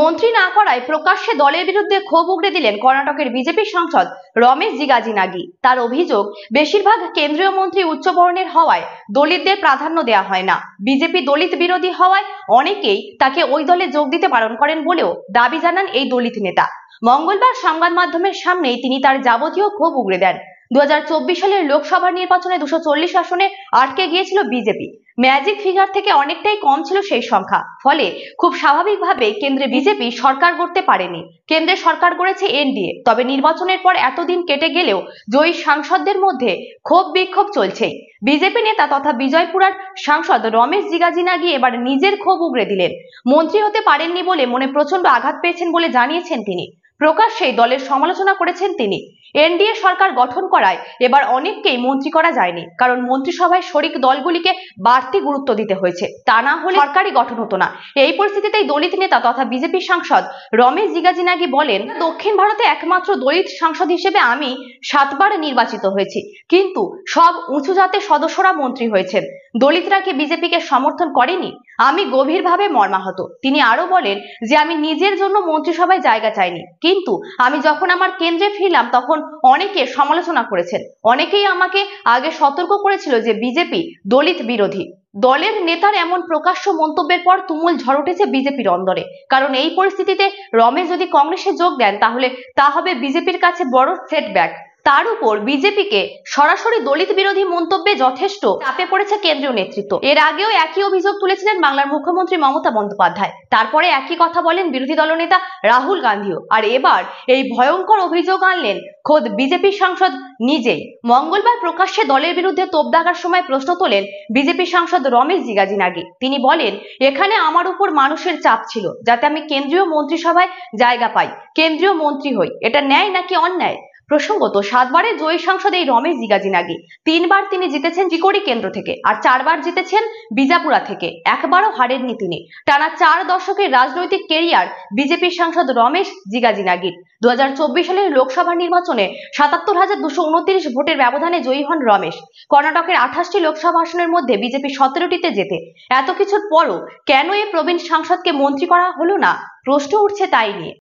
মন্ত্রী না করায় প্রকাশ্যে দলের বিরুদ্ধে ক্ষোভ উগড়ে দিলেন কর্ণাটকের বিজেপি সাংসদ রমেশ নাগি তার অভিযোগ বেশিরভাগ কেন্দ্রীয় মন্ত্রী উচ্চবর্ণের হওয়ায় দলিতদের প্রাধান্য দেয়া হয় না বিজেপি দলিত বিরোধী হওয়ায় অনেকেই তাকে ওই দলে যোগ দিতে বারণ করেন বলেও দাবি জানান এই দলিত নেতা মঙ্গলবার সংবাদ মাধ্যমের সামনেই তিনি তার যাবতীয় ক্ষোভ উগড়ে দেন দু সালের লোকসভা নির্বাচনে দুশো চল্লিশ আসনে আটকে গিয়েছিল বিজেপি ম্যাজিক ফিগার থেকে অনেকটাই কম ছিল সেই সংখ্যা ফলে খুব স্বাভাবিকভাবে কেন্দ্রে বিজেপি সরকার গড়তে পারেনি কেন্দ্রে সরকার গড়েছে এনডিএ তবে নির্বাচনের পর এতদিন কেটে গেলেও জয়ী সাংসদদের মধ্যে ক্ষোভ বিক্ষোভ চলছেই বিজেপি নেতা তথা বিজয়পুরার সাংসদ রমেশ গিয়ে এবার নিজের ক্ষোভ উগড়ে দিলেন মন্ত্রী হতে পারেননি বলে মনে প্রচন্ড আঘাত পেয়েছেন বলে জানিয়েছেন তিনি প্রকাশ্যেই দলের সমালোচনা করেছেন তিনি এনডিএ সরকার গঠন করায় এবার অনেককেই মন্ত্রী করা যায়নি কারণ মন্ত্রিসভায় শরিক দলগুলিকে বাড়তি গুরুত্ব দিতে হয়েছে তা না হলে সরকারই গঠন হতো না এই পরিস্থিতিতেই দলিত নেতা তথা বিজেপি সাংসদ রমেশ জিগাজিনাগি বলেন দক্ষিণ ভারতে একমাত্র দলিত সাংসদ হিসেবে আমি সাতবার নির্বাচিত হয়েছি কিন্তু সব উঁচু জাতের সদস্যরা মন্ত্রী হয়েছেন দলিতরা কি বিজেপিকে সমর্থন করেনি আমি গভীরভাবে মর্মাহত তিনি আরো বলেন যে আমি নিজের জন্য মন্ত্রিসভায় জায়গা চাইনি কি কিন্তু আমি যখন আমার কেন্দ্রে ফিরলাম তখন অনেকে সমালোচনা করেছেন অনেকেই আমাকে আগে সতর্ক করেছিল যে বিজেপি দলিত বিরোধী দলের নেতার এমন প্রকাশ্য মন্তব্যের পর তুমুল ঝড় উঠেছে বিজেপির অন্দরে কারণ এই পরিস্থিতিতে রমেশ যদি কংগ্রেসে যোগ দেন তাহলে তা হবে বিজেপির কাছে বড় সেটব্যাক তার উপর বিজেপিকে সরাসরি দলিত বিরোধী মন্তব্যে যথেষ্ট চাপে পড়েছে কেন্দ্রীয় নেতৃত্ব এর আগেও একই অভিযোগ তুলেছিলেন বাংলার মুখ্যমন্ত্রী মমতা বন্দ্যোপাধ্যায় তারপরে একই কথা বলেন বিরোধী দলনেতা রাহুল গান্ধীও আর এবার এই ভয়ঙ্কর অভিযোগ আনলেন খোদ বিজেপি সাংসদ নিজেই মঙ্গলবার প্রকাশ্যে দলের বিরুদ্ধে তোপ দাগার সময় প্রশ্ন তোলেন বিজেপি সাংসদ রমেশ জিগাজিনাগি তিনি বলেন এখানে আমার উপর মানুষের চাপ ছিল যাতে আমি কেন্দ্রীয় মন্ত্রিসভায় জায়গা পাই কেন্দ্রীয় মন্ত্রী হই এটা ন্যায় নাকি অন্যায় প্রসঙ্গত সাতবারের জয়ী সাংসদ এই রমেশ জিগাজিনাগি তিনবার তিনি জিতেছেন জিকোড়ি কেন্দ্র থেকে আর চারবার জিতেছেন বিজাপুরা থেকে একবারও হারেননি তিনি টানা চার দশকের রাজনৈতিক কেরিয়ার বিজেপির সাংসদ রমেশ জিগাজিনাগির দু হাজার চব্বিশ সালের লোকসভা নির্বাচনে সাতাত্তর হাজার দুশো উনত্রিশ ভোটের ব্যবধানে জয়ী হন রমেশ কর্ণাটকের আঠাশটি লোকসভা আসনের মধ্যে বিজেপি সতেরোটিতে জেতে এত কিছুর পরও কেন এ প্রবীণ সাংসদকে মন্ত্রী করা হলো না প্রশ্ন উঠছে তাই নিয়ে